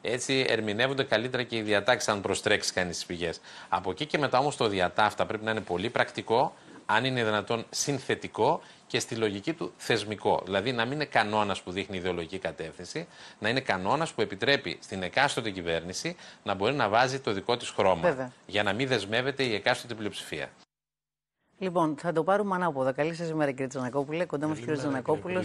Έτσι ερμηνεύονται καλύτερα και οι διατάξεις, αν προστρέξεις κανείς τι πηγές. Από εκεί και μετά όμως το διατάφτα πρέπει να είναι πολύ πρακτικό, αν είναι δυνατόν συνθετικό και στη λογική του θεσμικό. Δηλαδή να μην είναι κανόνας που δείχνει ιδεολογική κατεύθυνση, να είναι κανόνας που επιτρέπει στην εκάστοτε κυβέρνηση να μπορεί να βάζει το δικό της χρώμα. Για να μην δεσμεύεται η εκάστοτε πλειοψηφία. Λοιπόν, θα το πάρουμε ανάποδα. Καλή σας ημέρα, κύριε Τζανακόπουλε. Κοντά μας, κύριο Τζανακόπουλο,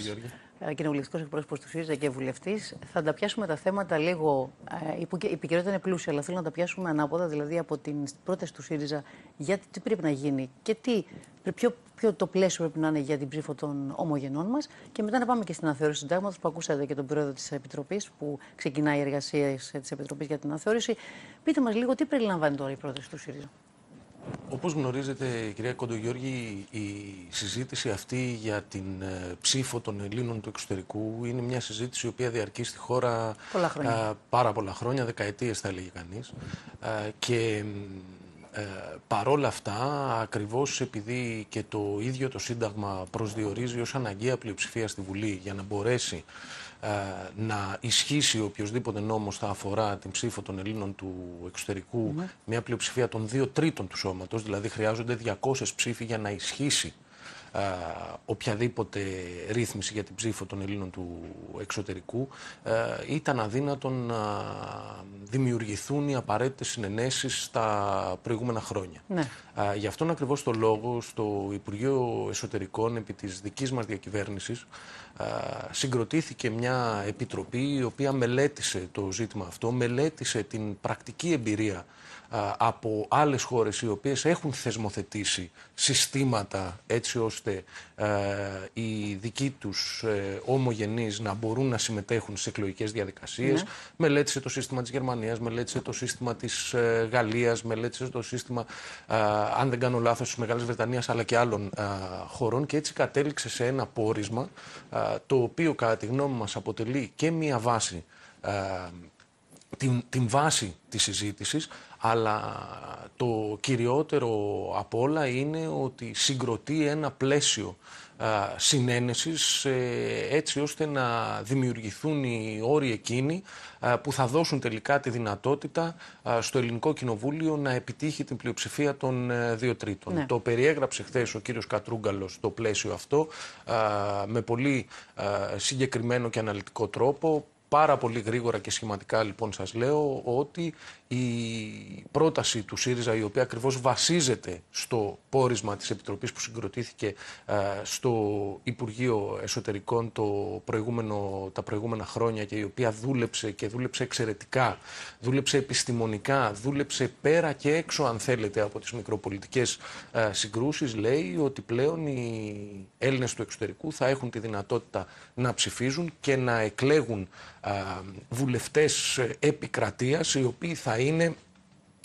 ε, κοινοβουλευτικός εκπρόσωπος του ΣΥΡΙΖΑ και βουλευτής. Θα τα πιάσουμε τα θέματα λίγο. Ε, η επικαιρότητα είναι πλούσια, αλλά θέλω να τα πιάσουμε ανάποδα, δηλαδή από την πρόταση του ΣΥΡΙΖΑ γιατί τι πρέπει να γίνει και τι, ποιο, ποιο το πλαίσιο πρέπει να είναι για την ψήφο των ομογενών μας. Και μετά να πάμε και στην αναθεώρηση συντάγματο που ακούσατε και τον πρόεδρο της Επιτροπής, που ξεκινάει η εργασία ε, της Επιτροπής για την αναθεώρηση. Πείτε μας λίγο τι περιλαμβάνει τώρα η πρόταση του ΣΥΡΙΖΑ. Όπως γνωρίζετε, κυρία Κοντογιώργη, η συζήτηση αυτή για την ε, ψήφο των Ελλήνων του εξωτερικού είναι μια συζήτηση η οποία διαρκεί στη χώρα Α, πάρα πολλά χρόνια, δεκαετίες θα έλεγε κανείς. και ε, παρόλα αυτά, ακριβώς επειδή και το ίδιο το Σύνταγμα προσδιορίζει ως αναγκαία πλειοψηφία στη Βουλή για να μπορέσει ε, να ισχύσει οποιοδήποτε νόμος θα αφορά την ψήφο των Ελλήνων του εξωτερικού, ναι. μια πλειοψηφία των δύο τρίτων του σώματος, δηλαδή χρειάζονται 200 ψήφοι για να ισχύσει οποιαδήποτε ρύθμιση για την ψήφο των Ελλήνων του εξωτερικού ήταν αδύνατον να δημιουργηθούν οι απαραίτητες συνενέσεις στα προηγούμενα χρόνια. Ναι. Γι' αυτόν ακριβώς το λόγο στο Υπουργείο Εσωτερικών επί της δικής μας διακυβέρνησης συγκροτήθηκε μια επιτροπή η οποία μελέτησε το ζήτημα αυτό, μελέτησε την πρακτική εμπειρία από άλλες χώρες οι οποίες έχουν θεσμοθετήσει συστήματα έτσι ώστε οι δικοί τους ε, ομογενείς να μπορούν να συμμετέχουν σε εκλογικές διαδικασίες. Ναι. Μελέτησε το σύστημα της Γερμανίας, μελέτησε το σύστημα της ε, Γαλλίας, μελέτησε το σύστημα, αν δεν κάνω λάθος, της Μεγάλης Βρετανίας αλλά και άλλων χωρών και έτσι κατέληξε σε ένα πόρισμα το οποίο κατά τη γνώμη μας αποτελεί και μία βάση την, την βάση της συζήτησης αλλά το κυριότερο από όλα είναι ότι συγκροτεί ένα πλαίσιο συνένεσης ε, έτσι ώστε να δημιουργηθούν οι όροι εκείνοι που θα δώσουν τελικά τη δυνατότητα στο Ελληνικό Κοινοβούλιο να επιτύχει την πλειοψηφία των ε, δύο τρίτων. Ναι. Το περιέγραψε χθες ο κύριος Κατρούγκαλος το πλαίσιο αυτό με πολύ συγκεκριμένο και αναλυτικό τρόπο. Πάρα πολύ γρήγορα και σχηματικά λοιπόν σας λέω ότι η πρόταση του ΣΥΡΙΖΑ η οποία ακριβώς βασίζεται στο πόρισμα της Επιτροπής που συγκροτήθηκε ε, στο Υπουργείο Εσωτερικών το προηγούμενο, τα προηγούμενα χρόνια και η οποία δούλεψε και δούλεψε εξαιρετικά, δούλεψε επιστημονικά, δούλεψε πέρα και έξω αν θέλετε από τις μικροπολιτικές ε, συγκρούσεις λέει ότι πλέον οι Έλληνες του εξωτερικού θα έχουν τη δυνατότητα να ψηφίζουν και να εκλέγουν ε, βουλευτές επικρατείας οι οποίοι θα είναι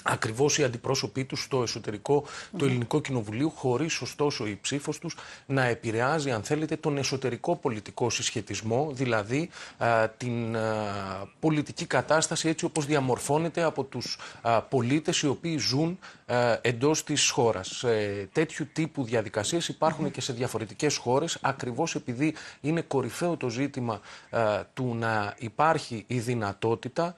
ακριβώ οι αντιπρόσωποι τους στο εσωτερικο του Ελληνικού Κοινοβουλίου, χωρίς ωστόσο η ψήφος τους να επηρεάζει, αν θέλετε, τον εσωτερικό πολιτικό συσχετισμό, δηλαδή την πολιτική κατάσταση έτσι όπως διαμορφώνεται από τους πολίτες οι οποίοι ζουν εντός της χώρας. τέτοιου τύπου διαδικασίες και σε διαφορετικές χώρες, ακριβώς επειδή είναι κορυφαίο το ζήτημα α, του να υπάρχει η δυνατότητα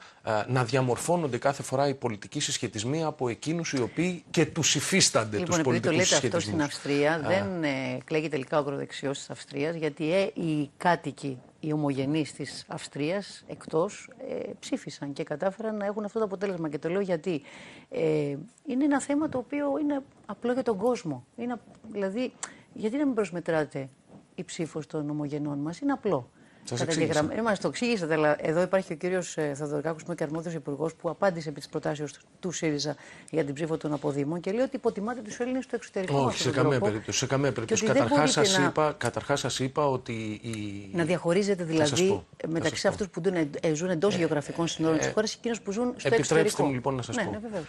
να διαμορφώνονται κάθε φορά οι πολιτικοί συσχετισμοί από εκείνους οι οποίοι και τους υφίστανται λοιπόν, τους πολιτικού το λέτε αυτό στην Αυστρία, δεν ε, κλέγει τελικά ο ακροδεξιός της Αυστρίας, γιατί ε, οι κάτοικοι, οι ομογενείς της Αυστρίας, εκτός, ε, ψήφισαν και κατάφεραν να έχουν αυτό το αποτέλεσμα. Και το λέω γιατί ε, είναι ένα θέμα το οποίο είναι απλό για τον κόσμο. Είναι, δηλαδή, γιατί να μην προσμετράτε η ψήφος των ομογενών μας, είναι απλό καταγεγραμ... Ε, Μα το εξήγησατε, αλλά εδώ υπάρχει ο κύριος ε, Θεοδωρικάκου, που είναι και αρμόδιος υπουργός, που απάντησε επί της προτάσεως του ΣΥΡΙΖΑ για την ψήφο των αποδήμων και λέει ότι υποτιμάτε τους Έλληνες στο εξωτερικό. Όχι, σε καμία περίπτωση. Σε καμία περίπτωση. Καταρχά σας να... είπα, είπα ότι. Η... Να διαχωρίζετε δηλαδή πω, μεταξύ αυτούς που ε, ζουν εντός ε, γεωγραφικών συνόρων της χώρας και εκείνους που ζουν στο εξωτερικό. Επιτρέψτε μου λοιπόν να σας ναι, πω. Ναι,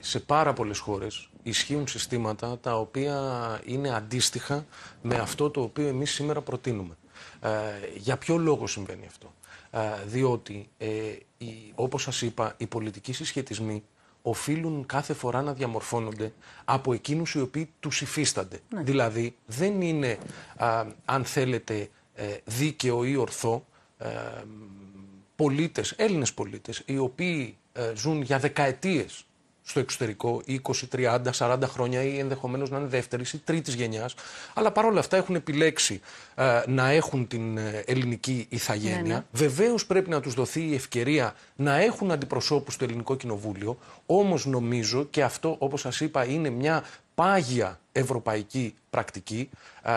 σε πάρα πολλές χώρες ισχύουν συστήματα τα οποία είναι αντίστοιχα με αυτό το οποίο εμείς σήμερα προτείνουμε. Ε, για ποιο λόγο συμβαίνει αυτό. Ε, διότι, ε, η, όπως σας είπα, οι πολιτικοί συσχετισμοί οφείλουν κάθε φορά να διαμορφώνονται από εκείνους οι οποίοι τους υφίστανται. Ναι. Δηλαδή, δεν είναι, αν θέλετε, ε, δίκαιο ή ορθό πολίτες, Έλληνες πολίτες, οι οποίοι ζουν για δεκαετίες στο εξωτερικό 20, 30, 40 χρόνια ή ενδεχομένως να είναι δεύτερης ή τρίτης γενιάς. Αλλά παρόλα αυτά έχουν επιλέξει ε, να έχουν την ε, ελληνική ηθαγένεια. Ναι, ναι. Βεβαίως πρέπει να τους δοθεί η ευκαιρία να έχουν αντιπροσώπους στο ελληνικό κοινοβούλιο. Όμως νομίζω και αυτό, όπως σας είπα, είναι μια πάγια ευρωπαϊκή πρακτική. Ε,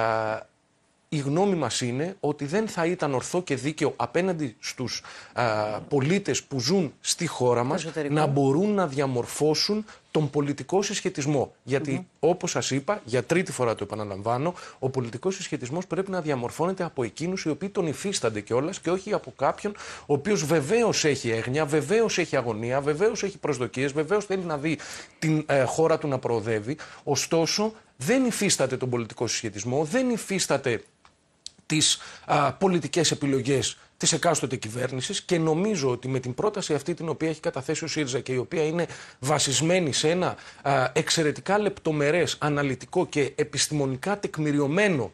η γνώμη μας είναι ότι δεν θα ήταν ορθό και δίκαιο απέναντι στους α, πολίτες που ζουν στη χώρα μας να μπορούν να διαμορφώσουν τον πολιτικό συσχετισμό. Γιατί, mm-hmm. όπως σας είπα, για τρίτη φορά το επαναλαμβάνω, ο πολιτικός συσχετισμός πρέπει να διαμορφώνεται από εκείνους οι οποίοι τον υφίστανται κιόλας και όχι από κάποιον ο οποίος βεβαίως έχει έγνοια, βεβαίως έχει αγωνία, βεβαίως έχει προσδοκίες, βεβαίως θέλει να δει την ε, χώρα του να προοδεύει. Ωστόσο, δεν υφίσταται τον πολιτικό συσχετισμό, δεν υφίσταται τις πολιτικέ πολιτικές επιλογές της εκάστοτε κυβέρνησης και νομίζω ότι με την πρόταση αυτή την οποία έχει καταθέσει ο ΣΥΡΙΖΑ και η οποία είναι βασισμένη σε ένα εξαιρετικά λεπτομερές, αναλυτικό και επιστημονικά τεκμηριωμένο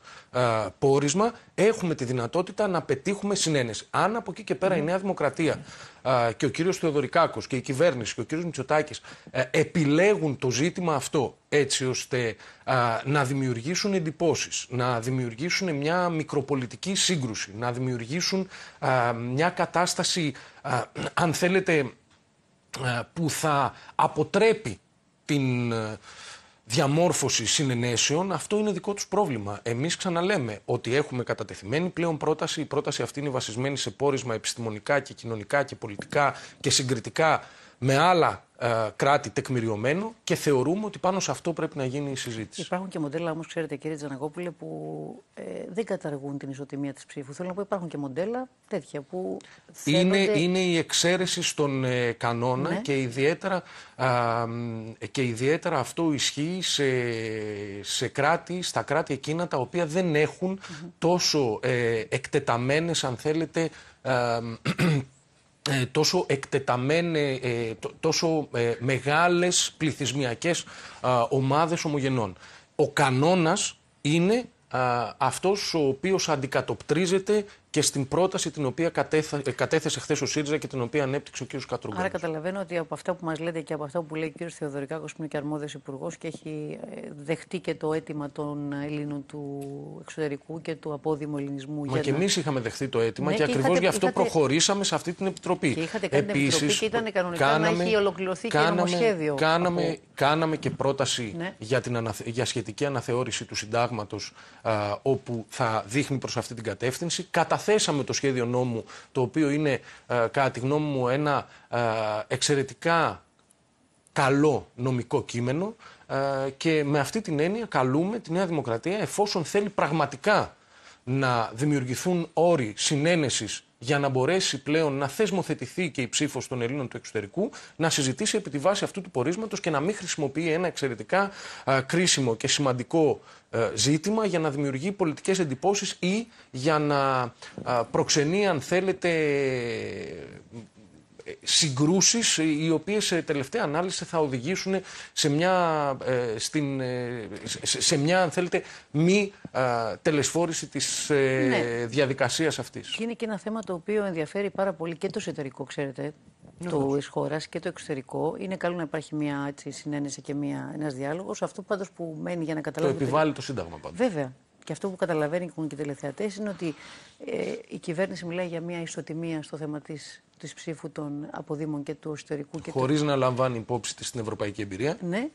πόρισμα, έχουμε τη δυνατότητα να πετύχουμε συνένεση. Αν από εκεί και πέρα η Νέα Δημοκρατία και ο κύριος Θεοδωρικάκος και η κυβέρνηση και ο κύριος Μητσοτάκης ε, επιλέγουν το ζήτημα αυτό έτσι ώστε να δημιουργήσουν εντυπώσεις, να δημιουργήσουν μια μικροπολιτική σύγκρουση, να δημιουργήσουν μια κατάσταση, αν θέλετε, που θα αποτρέπει την διαμόρφωση συνενέσεων, αυτό είναι δικό τους πρόβλημα. Εμείς ξαναλέμε ότι έχουμε κατατεθειμένη πλέον πρόταση. Η πρόταση αυτή είναι βασισμένη σε πόρισμα επιστημονικά και κοινωνικά και πολιτικά και συγκριτικά με άλλα ε, κράτη τεκμηριωμένο και θεωρούμε ότι πάνω σε αυτό πρέπει να γίνει η συζήτηση. Υπάρχουν και μοντέλα όμως, ξέρετε, κύριε Τζανακόπουλε, που ε, δεν καταργούν την ισοτιμία της ψήφου. Θέλω να πω, υπάρχουν και μοντέλα τέτοια που. Είναι, είναι η εξαίρεση στον ε, κανόνα ναι. και, ιδιαίτερα, και ιδιαίτερα αυτό ισχύει σε, σε κράτη, στα κράτη εκείνα τα οποία δεν εχουν τόσο ε, εκτεταμένες, αν θέλετε, ε, τόσο εκτεταμένες, ε, τόσο ε, μεγάλες πληθυσμιακές ομάδες ομογενών. Ο κανόνας είναι αυτός ο οποίος αντικατοπτρίζεται και στην πρόταση την οποία κατέθε, ε, κατέθεσε χθες ο ΣΥΡΙΖΑ και την οποία ανέπτυξε ο κ. Κατρούγκο. Άρα καταλαβαίνω ότι από αυτά που μας λέτε και από αυτά που λέει ο κ. Θεοδωρικάκος, που είναι και αρμόδιος υπουργός και έχει ε, δεχτεί και το αίτημα των Ελλήνων του εξωτερικού και του απόδημου ελληνισμού. Μα και εμείς είχαμε δεχτεί το αίτημα ναι, και, και ακριβώς γι' αυτό προχωρήσαμε σε αυτή την επιτροπή. Και είχατε κάνει Επίσης, την επιτροπή και ήταν κανονικά κάναμε, να έχει ολοκληρωθεί κάναμε, και νομοσχέδιο. Κάναμε, και πρόταση ναι. για, την σχετική αναθεώρηση του συντάγματος, όπου θα δείχνει προς αυτή την κατεύθυνση καταθέσαμε το σχέδιο νόμου, το οποίο είναι, ε, κατά τη γνώμη μου, ένα ε, εξαιρετικά καλό νομικό κείμενο ε, και με αυτή την έννοια καλούμε τη Νέα Δημοκρατία, εφόσον θέλει πραγματικά να δημιουργηθούν όροι συνένεσης για να μπορέσει πλέον να θεσμοθετηθεί και η ψήφος των Ελλήνων του εξωτερικού, να συζητήσει επί τη βάση αυτού του πορίσματος και να μην χρησιμοποιεί ένα εξαιρετικά κρίσιμο και σημαντικό ε, ζήτημα για να δημιουργεί πολιτικές εντυπώσεις ή για να προξενεί, αν θέλετε, συγκρούσεις ε, οι οποίες σε τελευταία ανάλυση θα οδηγήσουν σε μια, ε, στην, ε, σε μια αν θέλετε, μη τελεσφόρηση της ναι. διαδικασίας αυτής. Και είναι και ένα θέμα το οποίο ενδιαφέρει πάρα πολύ και το εσωτερικό, ξέρετε, τη χώρας και το εξωτερικό. Είναι καλό να υπάρχει μια έτσι, συνένεση και μια, ένας διάλογος. Αυτό πάντως που μένει για να καταλάβουμε... Το επιβάλλει το, το Σύνταγμα πάντως. Βέβαια και αυτό που καταλαβαίνει και οι τελευταίε είναι ότι ε, η κυβέρνηση μιλάει για μια ισοτιμία στο θέμα της ψήφου των αποδήμων και του εσωτερικού. Και Χωρίς να λαμβάνει υπόψη της την ευρωπαϊκή εμπειρία. Ναι,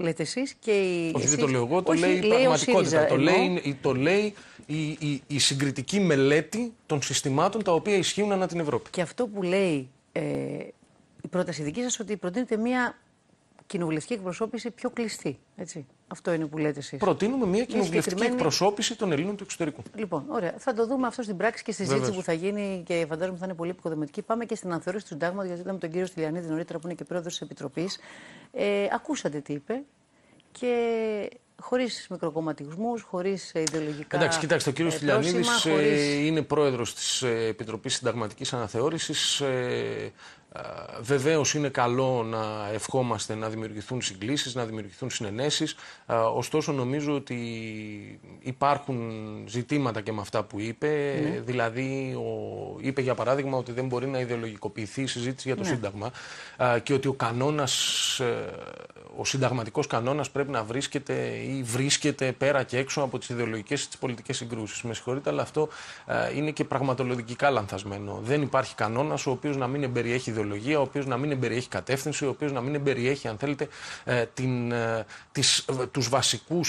λέτε εσείς. και η... Όχι, εσείς... δεν το λέω εγώ, το λέει η πραγματικότητα. Το λέει, η, η, συγκριτική μελέτη των συστημάτων τα οποία ισχύουν ανά την Ευρώπη. Και αυτό που λέει ε, η πρόταση δική σας ότι προτείνεται μια κοινοβουλευτική εκπροσώπηση πιο κλειστή. Έτσι. Αυτό είναι που λέτε εσείς. Προτείνουμε μια κοινοβουλευτική συγκεκριμένη... εκπροσώπηση των Ελλήνων του εξωτερικού. Λοιπόν, ωραία. Θα το δούμε αυτό στην πράξη και στη συζήτηση που θα γίνει και φαντάζομαι θα είναι πολύ επικοδομητική. Πάμε και στην αναθεώρηση του συντάγματος, γιατί είδαμε τον κύριο Στυλιανίδη νωρίτερα που είναι και πρόεδρος της Επιτροπής. Ε, ακούσατε τι είπε και χωρίς μικροκομματισμού, χωρίς ε, ιδεολογικά. Εντάξει, κοιτάξτε, ο κύριος ε, Στυλιανίδης ε, χωρίς... είναι πρόεδρος της Επιτροπής Συνταγματικής Αναθεώρησης. Ε, Βεβαίως είναι καλό να ευχόμαστε να δημιουργηθούν συγκλήσεις, να δημιουργηθούν συνενέσεις ε, Ωστόσο, νομίζω ότι υπάρχουν ζητήματα και με αυτά που είπε. Ναι. Δηλαδή, ο... είπε για παράδειγμα ότι δεν μπορεί να ιδεολογικοποιηθεί η συζήτηση για το ναι. Σύνταγμα ε, και ότι ο κανόνας, ο συνταγματικός κανόνας πρέπει να βρίσκεται ή βρίσκεται πέρα και έξω από τις ιδεολογικές και τις πολιτικές συγκρούσεις. Με συγχωρείτε, αλλά αυτό είναι και πραγματολογικά λανθασμένο. Δεν υπάρχει κανόνας ο οποίος να μην εμπεριέχει ιδεολογία, ο οποίος να μην εμπεριέχει κατεύθυνση, ο οποίος να μην εμπεριέχει, αν θέλετε, ε, ε, ε, τους βασικούς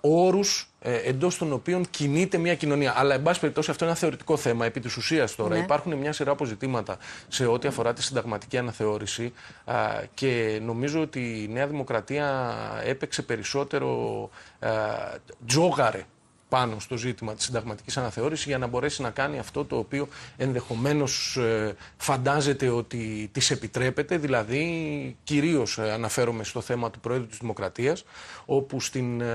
όρου εντός των οποίων κινείται μια κοινωνία. Αλλά, εν πάση περιπτώσει, αυτό είναι ένα θεωρητικό θέμα. Επί της ουσίας τώρα ναι. υπάρχουν μια σειρά αποζητήματα σε ό,τι αφορά τη συνταγματική αναθεώρηση και νομίζω ότι η Νέα Δημοκρατία έπαιξε περισσότερο τζόγαρε πάνω στο ζήτημα της συνταγματικής αναθεώρησης για να μπορέσει να κάνει αυτό το οποίο ενδεχομένως ε, φαντάζεται ότι της επιτρέπεται, δηλαδή κυρίως ε, αναφέρομαι στο θέμα του Πρόεδρου της Δημοκρατίας, όπου στην ε,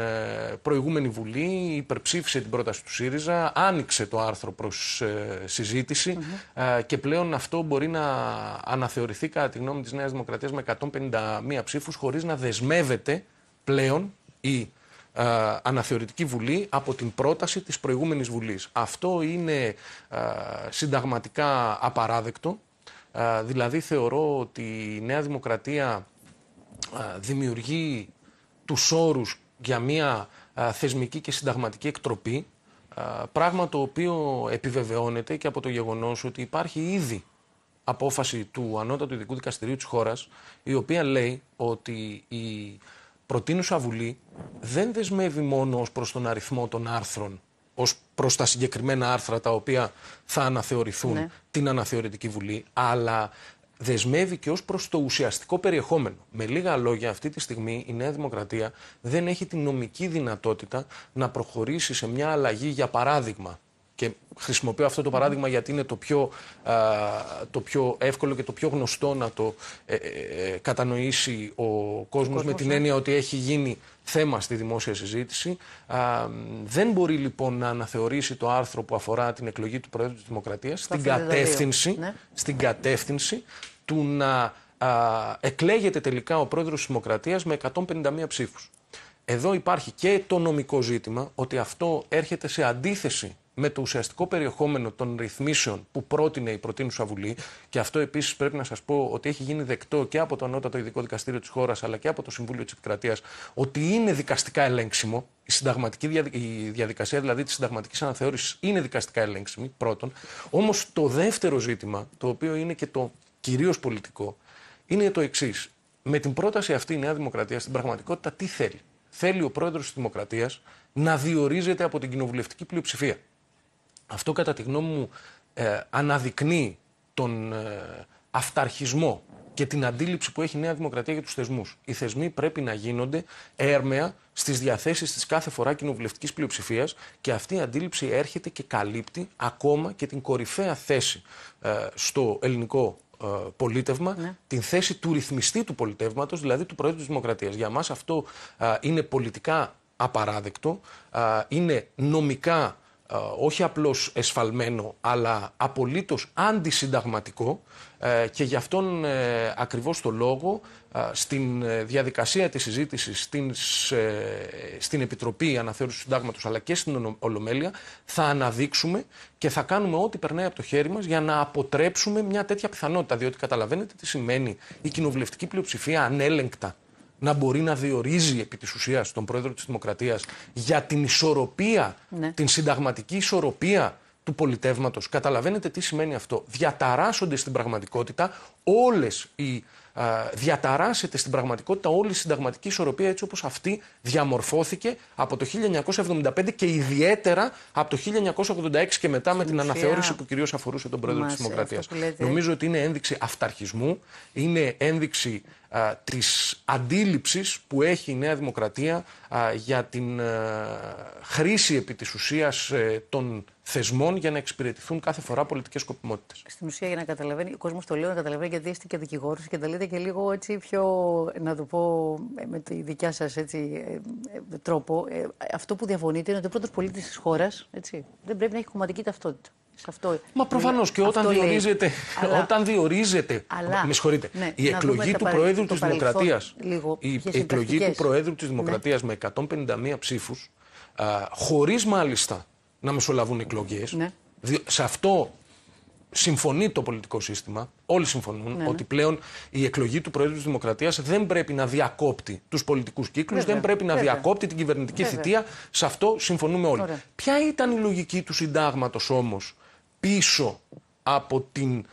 προηγούμενη Βουλή υπερψήφισε την πρόταση του ΣΥΡΙΖΑ, άνοιξε το άρθρο προς συζητηση και πλέον αυτό μπορεί να αναθεωρηθεί κατά τη γνώμη της Νέας Δημοκρατίας με 151 ψήφους χωρίς να δεσμεύεται πλέον η ε, αναθεωρητική βουλή από την πρόταση της προηγούμενης βουλής. Αυτό είναι ε, συνταγματικά απαράδεκτο. Ε, δηλαδή θεωρώ ότι η Νέα Δημοκρατία δημιουργεί τους όρους για μια θεσμική και συνταγματική εκτροπή, πράγμα το οποίο επιβεβαιώνεται και από το γεγονός ότι υπάρχει ήδη απόφαση του Ανώτατου Ειδικού Δικαστηρίου της χώρας, η οποία λέει ότι η προτείνουσα Βουλή δεν δεσμεύει μόνο ως προς τον αριθμό των άρθρων, ως προς τα συγκεκριμένα άρθρα τα οποία θα αναθεωρηθούν ναι. την αναθεωρητική Βουλή, αλλά δεσμεύει και ως προς το ουσιαστικό περιεχόμενο. Με λίγα λόγια, αυτή τη στιγμή η Νέα Δημοκρατία δεν έχει τη νομική δυνατότητα να προχωρήσει σε μια αλλαγή, για παράδειγμα, και χρησιμοποιώ αυτό το παράδειγμα γιατί είναι το πιο, το πιο εύκολο και το πιο γνωστό να το ε, ε, ε, κατανοήσει ο κόσμος με την ναι. έννοια ότι έχει γίνει θέμα στη δημόσια συζήτηση. Α, δεν μπορεί λοιπόν να αναθεωρήσει το άρθρο που αφορά την εκλογή του Προέδρου της Δημοκρατίας στην κατεύθυνση, ναι. στην κατεύθυνση του να α, εκλέγεται τελικά ο Πρόεδρος της Δημοκρατίας με 151 ψήφους. Εδώ υπάρχει και το νομικό ζήτημα ότι αυτό έρχεται σε αντίθεση με το ουσιαστικό περιεχόμενο των ρυθμίσεων που πρότεινε η προτείνουσα Βουλή, και αυτό επίσης πρέπει να σας πω ότι έχει γίνει δεκτό και από το Ανώτατο Ειδικό Δικαστήριο της χώρας αλλά και από το Συμβούλιο της Επικρατείας, ότι είναι δικαστικά ελέγξιμο. Η, συνταγματική διαδικασία δηλαδή της συνταγματικής αναθεώρησης είναι δικαστικά ελέγξιμη, πρώτον. Όμως το δεύτερο ζήτημα, το οποίο είναι και το κυρίως πολιτικό, είναι το εξής. Με την πρόταση αυτή η Νέα Δημοκρατία στην πραγματικότητα τι θέλει. Θέλει ο πρόεδρος της Δημοκρατίας να διορίζεται από την κοινοβουλευτική πλειοψηφία. Αυτό κατά τη γνώμη μου ε, αναδεικνύει τον ε, αυταρχισμό και την αντίληψη που έχει η Νέα Δημοκρατία για τους θεσμούς. Οι θεσμοί πρέπει να γίνονται έρμεα στις διαθέσεις της κάθε φορά κοινοβουλευτικής πλειοψηφίας και αυτή η αντίληψη έρχεται και καλύπτει ακόμα και την κορυφαία θέση ε, στο ελληνικό ε, πολίτευμα, ναι. την θέση του ρυθμιστή του πολιτεύματος, δηλαδή του Προέδρου της Δημοκρατίας. Για μας αυτό ε, είναι πολιτικά απαράδεκτο, είναι νομικά ε, όχι απλώς εσφαλμένο, αλλά απολύτως αντισυνταγματικό ε, και γι' αυτόν ε, ακριβώς το λόγο στην διαδικασία της συζήτησης στην, στην Επιτροπή Αναθεώρησης του Συντάγματος αλλά και στην Ολομέλεια θα αναδείξουμε και θα κάνουμε ό,τι περνάει από το χέρι μας για να αποτρέψουμε μια τέτοια πιθανότητα διότι καταλαβαίνετε τι σημαίνει η κοινοβουλευτική πλειοψηφία ανέλεγκτα να μπορεί να διορίζει επί της ουσίας τον πρόεδρο της Δημοκρατίας για την ισορροπία, ναι. την συνταγματική ισορροπία του πολιτεύματος. Καταλαβαίνετε τι σημαίνει αυτό. Διαταράσσονται στην πραγματικότητα όλες οι. διαταράσσεται στην πραγματικότητα όλη η συνταγματική ισορροπία έτσι όπως αυτή διαμορφώθηκε από το 1975 και ιδιαίτερα από το 1986 και μετά με την αναθεώρηση που κυρίως αφορούσε τον πρόεδρο της ε, Δημοκρατίας Νομίζω ότι είναι ένδειξη αυταρχισμού, είναι ένδειξη Της αντίληψης που έχει η Νέα Δημοκρατία για την χρήση επί της ουσίας ε, των θεσμών για να εξυπηρετηθούν κάθε φορά πολιτικές σκοπιμότητες. Στην ουσία για να καταλαβαίνει, ο Κόσμος το λέω να καταλαβαίνει γιατί είστε και δικηγόρος και τα λέτε και λίγο έτσι πιο, να το πω ε, με τη δικιά σας ε, τρόπο, αυτό που διαφωνείτε είναι ότι ο πρώτος πολίτης της χώρας δεν πρέπει να έχει κομματική ταυτότητα. Μα προφανώς και όταν διορίζεται, αλλά, όταν διορίζεται. Αλλά, με συγχωρείτε. Ναι, η εκλογή του Προέδρου τη ναι. Δημοκρατία. Η εκλογή του Προέδρου της Δημοκρατίας με 151 ψήφου, χωρίς μάλιστα να μεσολαβούν εκλογές. Ναι. Σε αυτό συμφωνεί το πολιτικό σύστημα. Όλοι συμφωνούν ναι, ότι πλέον η εκλογή του Προέδρου της Δημοκρατίας δεν πρέπει να διακόπτει τους πολιτικούς κύκλους, δεν πρέπει να βέβαια. διακόπτει την κυβερνητική βέβαια. θητεία. Σε αυτό συμφωνούμε όλοι. Ωραία. Ποια ήταν η λογική του συντάγματος όμως πίσω από την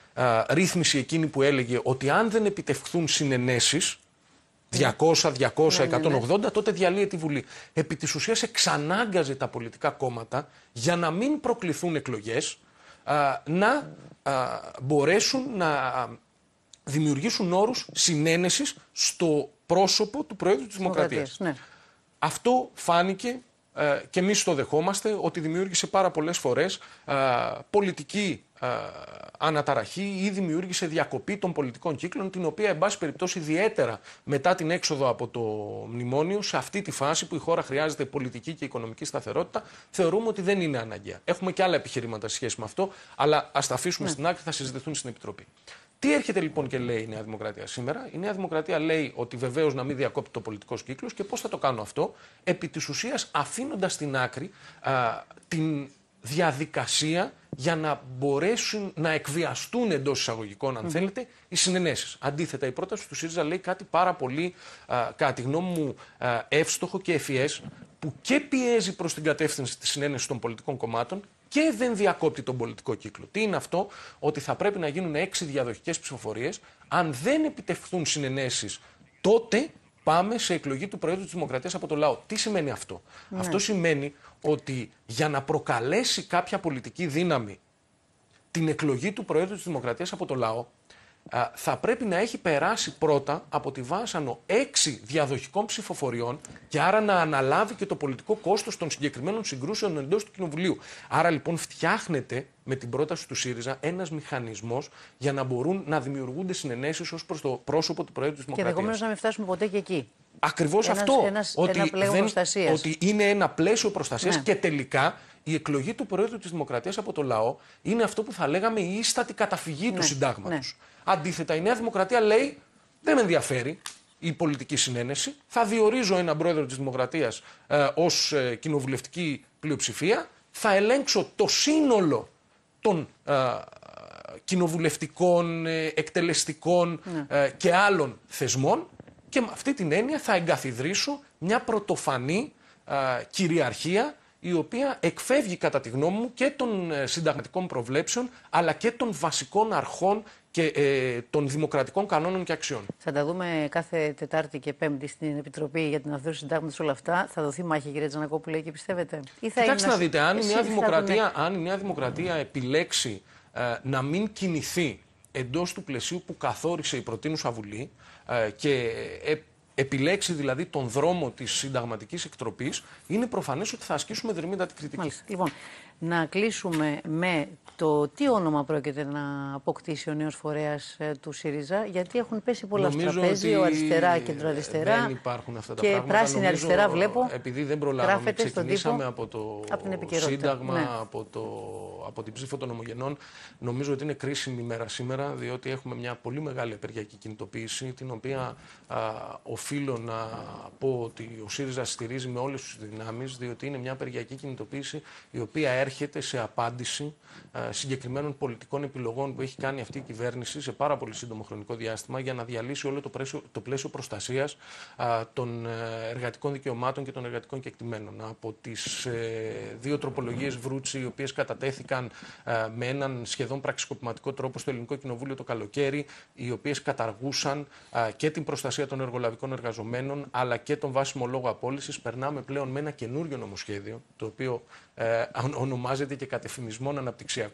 ρύθμιση εκείνη που έλεγε ότι αν δεν επιτευχθούν συνενέσεις 200, 200, 180, τότε διαλύεται τη Βουλή. Επί της ουσίας εξανάγκαζε τα πολιτικά κόμματα για να μην προκληθούν εκλογές, να μπορέσουν να δημιουργήσουν όρους συνένεσης στο πρόσωπο του Προέδρου της Δημοκρατίας. Ναι. Αυτό φάνηκε ε, και εμείς το δεχόμαστε ότι δημιούργησε πάρα πολλές φορές ε, πολιτική ε, αναταραχή ή δημιούργησε διακοπή των πολιτικών κύκλων, την οποία, εν πάση περιπτώσει, ιδιαίτερα μετά την έξοδο από το μνημόνιο, σε αυτή τη φάση που η χώρα χρειάζεται πολιτική και οικονομική σταθερότητα, θεωρούμε ότι δεν είναι αναγκαία. Έχουμε και άλλα επιχειρήματα σχέση με αυτό, αλλά ας τα αφήσουμε ναι. στην άκρη, θα συζητηθούν στην Επιτροπή. Τι έρχεται λοιπόν και λέει η Νέα Δημοκρατία σήμερα. Η Νέα Δημοκρατία λέει ότι βεβαίως να μην διακόπτει το πολιτικό κύκλος και πώς θα το κάνω αυτό, επί της ουσίας αφήνοντας στην άκρη α, την διαδικασία για να μπορέσουν να εκβιαστούν εντός εισαγωγικών, αν mm. θέλετε, οι συνενέσεις. Αντίθετα, η πρόταση του ΣΥΡΙΖΑ λέει κάτι πάρα πολύ, α, κατά τη γνώμη μου, α, εύστοχο και ευφυές, που και πιέζει προς την κατεύθυνση της συνένεσης των πολιτικών κομμάτων και δεν διακόπτει τον πολιτικό κύκλο. Τι είναι αυτό, ότι θα πρέπει να γίνουν έξι διαδοχικές ψηφοφορίες. Αν δεν επιτευχθούν συνενέσεις, τότε πάμε σε εκλογή του Προέδρου της Δημοκρατίας από το λαό. Τι σημαίνει αυτό, ναι. Αυτό σημαίνει ότι για να προκαλέσει κάποια πολιτική δύναμη την εκλογή του Προέδρου της Δημοκρατίας από το λαό, θα πρέπει να έχει περάσει πρώτα από τη βάσανο έξι διαδοχικών ψηφοφοριών και άρα να αναλάβει και το πολιτικό κόστος των συγκεκριμένων συγκρούσεων εντός του Κοινοβουλίου. Άρα λοιπόν φτιάχνεται με την πρόταση του ΣΥΡΙΖΑ ένας μηχανισμός για να μπορούν να δημιουργούνται συνενέσεις ως προς το πρόσωπο του Προέδρου της Δημοκρατία. Και ενδεχομένως να μην φτάσουμε ποτέ και εκεί. Ακριβώς αυτό. ότι, ένα δεν, ότι είναι ένα πλαίσιο προστασίας ναι. και τελικά η εκλογή του Προέδρου της Δημοκρατίας από το λαό είναι αυτό που θα λέγαμε η ίστατη καταφυγή του ναι. συντάγματος. Ναι. Αντίθετα, η Νέα Δημοκρατία λέει δεν με ενδιαφέρει η πολιτική συνένεση. Θα διορίζω έναν Πρόεδρο της Δημοκρατίας ε, ως ε, κοινοβουλευτική πλειοψηφία. Θα ελέγξω το σύνολο των ε, κοινοβουλευτικών, ε, εκτελεστικών και άλλων θεσμών και με αυτή την έννοια θα εγκαθιδρύσω μια πρωτοφανή κυριαρχία η οποία εκφεύγει κατά τη γνώμη μου και των ε, συνταγματικών προβλέψεων αλλά και των βασικών αρχών και ε, των δημοκρατικών κανόνων και αξιών. Θα τα δούμε κάθε Τετάρτη και Πέμπτη στην Επιτροπή για την Αυθόρυνση Συντάγματος όλα αυτά. Θα δοθεί μάχη, κύριε Τζανακόπουλε, και πιστεύετε. Ή θα Κοιτάξτε να δείτε, αν, μια δημοκρατία, αν η Νέα Δημοκρατία επιλέξει ε, να μην κινηθεί εντός του πλαισίου που καθόρισε η προτείνουσα Βουλή, ε, και ε, επιλέξει δηλαδή τον δρόμο της συνταγματικής εκτροπής είναι προφανές ότι θα ασκήσουμε την κριτική. Μάλιστα. Λοιπόν, να κλείσουμε με το τι όνομα πρόκειται να αποκτήσει ο νέος φορέας ε, του ΣΥΡΙΖΑ, γιατί έχουν πέσει πολλά στο τραπέζι, ο αριστερά, κεντροαριστερά. Δεν υπάρχουν αυτά τα και πράγματα. πράσινη αριστερά βλέπω. Επειδή δεν προλάβαμε, ξεκινήσαμε από το από την Σύνταγμα, ναι. από, το, από την ψήφο των Ομογενών. Νομίζω ότι είναι κρίσιμη μέρα σήμερα, διότι έχουμε μια πολύ μεγάλη απεργιακή κινητοποίηση, την οποία α, οφείλω να πω ότι ο ΣΥΡΙΖΑ στηρίζει με όλες τις δυνάμεις, διότι είναι μια απεργιακή κινητοποίηση η οποία έρχεται σε απάντηση συγκεκριμένων πολιτικών επιλογών που έχει κάνει αυτή η κυβέρνηση σε πάρα πολύ σύντομο χρονικό διάστημα για να διαλύσει όλο το πλαίσιο, το πλαίσιο προστασίας των ε, εργατικών δικαιωμάτων και των εργατικών κεκτημένων. Από τις ε, δύο τροπολογίες Βρούτσι, οι οποίες κατατέθηκαν ε, με έναν σχεδόν πραξικοπηματικό τρόπο στο Ελληνικό Κοινοβούλιο το καλοκαίρι, οι οποίες καταργούσαν και την προστασία των εργολαβικών εργαζομένων αλλά και τον βάσιμο λόγο απόλυσης, περνάμε πλέον με ένα καινούριο νομοσχέδιο, το οποίο ονομάζεται και κατεφημισμών αναπτυξιακό.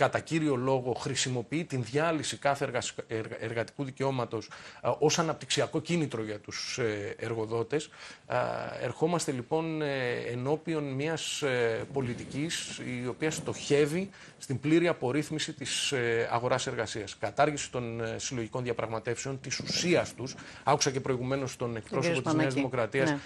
κατά κύριο λόγο χρησιμοποιεί την διάλυση κάθε εργατικού δικαιώματος ως αναπτυξιακό κίνητρο για τους ε, εργοδότες. Ερχόμαστε λοιπόν ε, ενώπιον μιας ε, πολιτικής η οποία στοχεύει στην πλήρη απορρίθμιση της αγοράς εργασίας. Κατάργηση των συλλογικών διαπραγματεύσεων, της ουσίας τους. Άκουσα και προηγουμένως τον εκπρόσωπο της Νέας Δημοκρατίας ναι.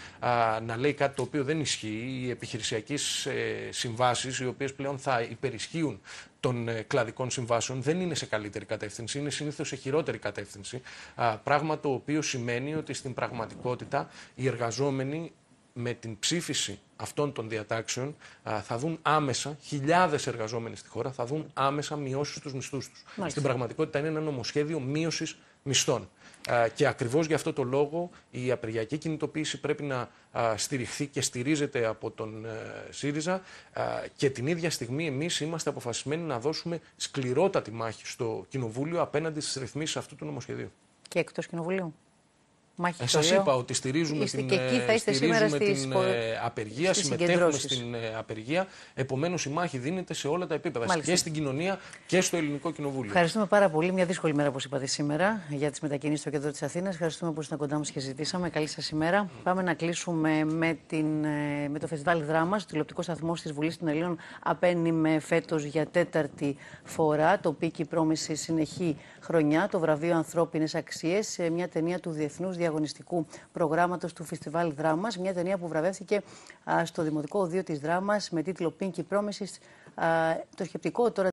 να λέει κάτι το οποίο δεν ισχύει. Οι επιχειρησιακές συμβάσεις οι οποίες πλέον θα υπερισχύουν των ε, κλαδικών συμβάσεων δεν είναι σε καλύτερη κατεύθυνση, είναι συνήθως σε χειρότερη κατεύθυνση. Πράγμα το οποίο σημαίνει ότι στην πραγματικότητα οι εργαζόμενοι με την ψήφιση αυτών των διατάξεων θα δουν άμεσα, χιλιάδες εργαζόμενοι στη χώρα θα δουν άμεσα μειώσεις στους μισθούς τους. Στην πραγματικότητα είναι ένα νομοσχέδιο μείωσης μισθών. Και ακριβώς γι' αυτό το λόγο η απεργιακή κινητοποίηση πρέπει να στηριχθεί και στηρίζεται από τον ε, ΣΥΡΙΖΑ. Και την ίδια στιγμή εμείς είμαστε αποφασισμένοι να δώσουμε σκληρότατη μάχη στο Κοινοβούλιο απέναντι στις ρυθμίσεις αυτού του νομοσχεδίου. Και εκτός Κοινοβουλίου μαχητήριο. Ε, σα είπα ότι στηρίζουμε είστε την, και εκεί θα ε, είστε στηρίζουμε την ε, απεργία, συμμετέχουμε στην απεργία. Επομένως, η μάχη δίνεται σε όλα τα επίπεδα, Μάλιστα. και στην κοινωνία και στο Ελληνικό Κοινοβούλιο. Ευχαριστούμε πάρα πολύ. Μια δύσκολη μέρα, όπως είπατε σήμερα, για τις μετακινήσεις στο κέντρο της Αθήνας. Ευχαριστούμε που ήσασταν κοντά μας και ζητήσαμε. Καλή σας ημέρα. Mm. Πάμε να κλείσουμε με, την, με το Φεστιβάλ δράμα, Ο τηλεοπτικό σταθμό της Βουλής των Ελλήνων απένιμε με φέτος για τέταρτη φορά. Το πήκη πρόμηση συνεχή χρονιά, το βραβείο Αξίε σε μια ταινία του Διαδικασία διαγωνιστικού προγράμματος του Φεστιβάλ Δράμα. Μια ταινία που βραβεύθηκε στο Δημοτικό Οδείο της Δράμα με τίτλο Pinky Promises. Το σκεπτικό τώρα.